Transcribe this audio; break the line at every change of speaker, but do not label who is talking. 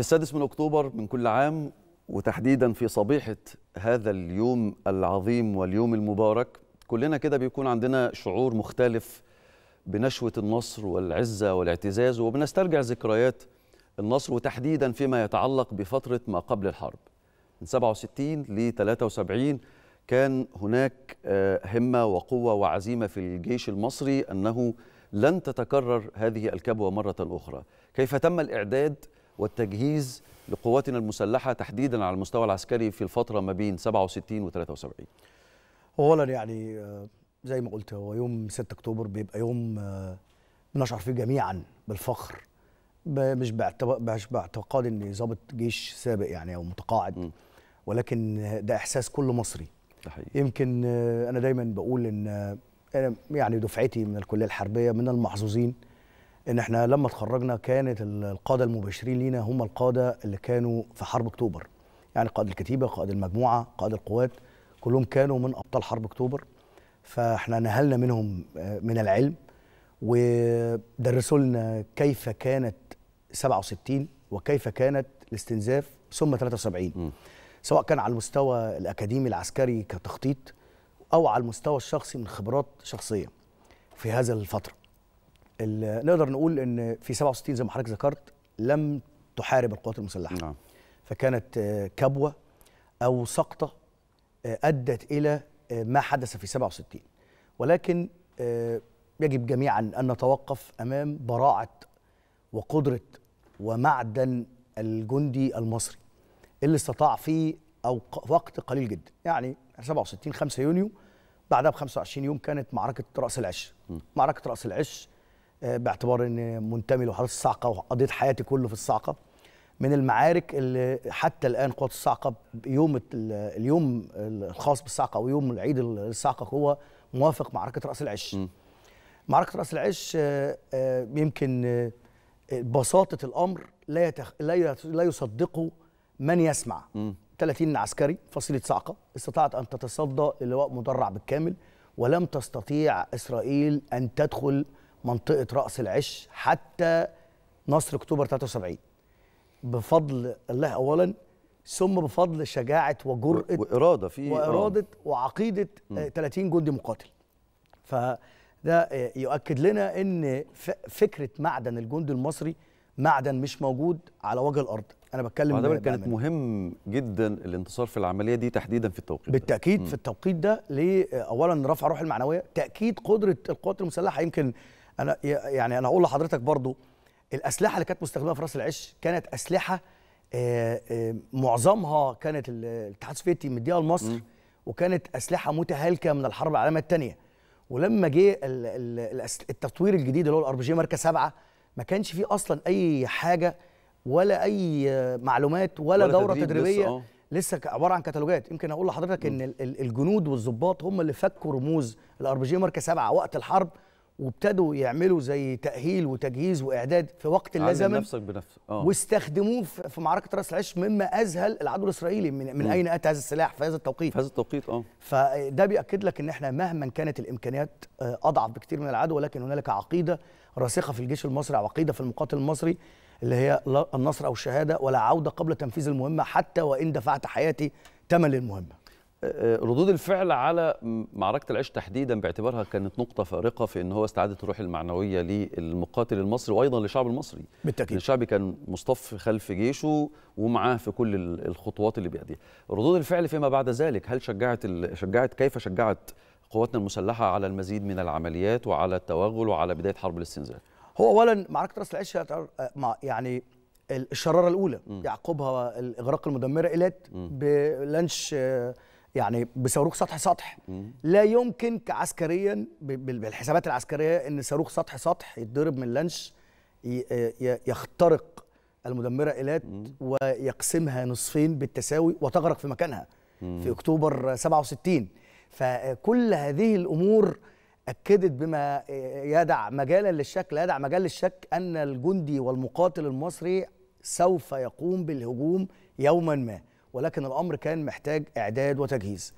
في السادس من أكتوبر من كل عام وتحديدا في صبيحة هذا اليوم العظيم واليوم المبارك كلنا كده بيكون عندنا شعور مختلف بنشوة النصر والعزة والاعتزاز وبنسترجع ذكريات النصر وتحديدا فيما يتعلق بفترة ما قبل الحرب من 67 ل 73 كان هناك آه، همة وقوة وعزيمة في الجيش المصري أنه لن تتكرر هذه الكبوة مرة أخرى كيف تم الإعداد؟ والتجهيز لقواتنا المسلحة تحديدا على المستوى العسكري في الفترة ما بين 67 و 73
أولا يعني آه، زي ما قلت هو يوم 6 أكتوبر بيبقى يوم بنشعر آه، فيه جميعا بالفخر مش مش باعتقاد ان ظابط جيش سابق يعني او متقاعد م. ولكن ده احساس كل مصري حقيقي. يمكن آه، انا دايما بقول ان انا يعني دفعتي من الكليه الحربيه من المحظوظين ان احنا لما اتخرجنا كانت القاده المباشرين لينا هم القاده اللي كانوا في حرب اكتوبر يعني قائد الكتيبه قائد المجموعه قائد القوات كلهم كانوا من ابطال حرب اكتوبر فاحنا نهلنا منهم آه، من العلم ودرسوا لنا كيف كانت 67 وكيف كانت الاستنزاف ثم 73 م. سواء كان على المستوى الاكاديمي العسكري كتخطيط او على المستوى الشخصي من خبرات شخصيه في هذا الفتره نقدر نقول ان في 67 زي ما حضرتك ذكرت لم تحارب القوات المسلحه نعم. فكانت آه، كبوه او سقطه آه، ادت الى آه، ما حدث في 67 ولكن يجب جميعا ان نتوقف امام براعه وقدره ومعدن الجندي المصري اللي استطاع في او وقت قليل جدا يعني 67 5 يونيو بعدها ب 25 يوم كانت معركه راس العش معركه راس العش آه، باعتبار اني منتمي لحرس الصعقه وقضيت حياتي كله في الصعقه من المعارك اللي حتى الان قوات الصعقه يوم اليوم الخاص بالصعقه او يوم العيد الصعقه هو موافق معركه راس العش م. معركه راس العش آه، آه، يمكن بساطه الامر لا يتخ... لا, لا يصدقه من يسمع م. 30 عسكري فصيله صعقه استطاعت ان تتصدى للواء مدرع بالكامل ولم تستطيع اسرائيل ان تدخل منطقه راس العش حتى نصر اكتوبر 73 بفضل الله اولا ثم بفضل شجاعه وجرأه واراده في واراده وعقيده م. 30 آه، جندي مقاتل فده آه، يؤكد لنا ان فكره معدن الجندي المصري معدن مش موجود على وجه الارض انا بتكلم ده كانت
مهم جدا الانتصار في العمليه دي تحديدا في التوقيت
بالتاكيد ده. في التوقيت ده ليه آه، اولا رفع روح المعنويه تاكيد قدره القوات المسلحه يمكن انا يعني انا هقول لحضرتك برضو الاسلحه اللي كانت مستخدمه في راس العش كانت اسلحه معظمها كانت الاتحاد السوفيتي مديها لمصر وكانت اسلحه متهالكه من الحرب العالميه الثانيه ولما جه التطوير الجديد اللي هو الار بي جي ماركه سبعه ما كانش فيه اصلا اي حاجه ولا اي معلومات ولا, ولا دوره تدريبيه آه. لسه, لسه عباره عن كتالوجات يمكن اقول لحضرتك ان الجنود والظباط هم اللي فكوا رموز الار بي جي ماركه سبعه وقت الحرب وابتدوا يعملوا زي تاهيل وتجهيز واعداد في وقت اللازم نفسك
بنفسك اه
واستخدموه في معركه راس العش مما اذهل العدو الاسرائيلي من, من اين اتى هذا السلاح في هذا التوقيت في هذا التوقيت اه فده بياكد لك ان احنا مهما كانت الامكانيات آه، اضعف بكثير من العدو ولكن هنالك عقيده راسخه في الجيش المصري عقيده في المقاتل المصري اللي هي النصر او الشهاده ولا عوده قبل تنفيذ المهمه حتى وان دفعت حياتي ثمن للمهمه آه،
ردود الفعل على معركة العيش تحديدا باعتبارها كانت نقطة فارقة في أن هو استعادة الروح المعنوية للمقاتل المصري وأيضا للشعب المصري بالتأكيد الشعب كان مصطف خلف جيشه ومعاه في كل الخطوات اللي بيأديها ردود الفعل فيما بعد ذلك هل شجعت شجعت كيف شجعت قواتنا المسلحة على المزيد من العمليات وعلى التوغل وعلى بداية حرب الاستنزاف
هو أولا معركة رأس العيش آه، يعني الشرارة الأولى م. يعقبها الإغراق المدمرة إيلات بلانش آه، يعني بصاروخ سطح سطح لا يمكن كعسكريا بالحسابات العسكريه ان صاروخ سطح سطح يتضرب من لانش يخترق المدمره ايلات ويقسمها نصفين بالتساوي وتغرق في مكانها في اكتوبر 67 فكل هذه الامور اكدت بما يدع مجالا للشك لا يدع مجال للشك ان الجندي والمقاتل المصري سوف يقوم بالهجوم يوما ما ولكن الامر كان محتاج اعداد وتجهيز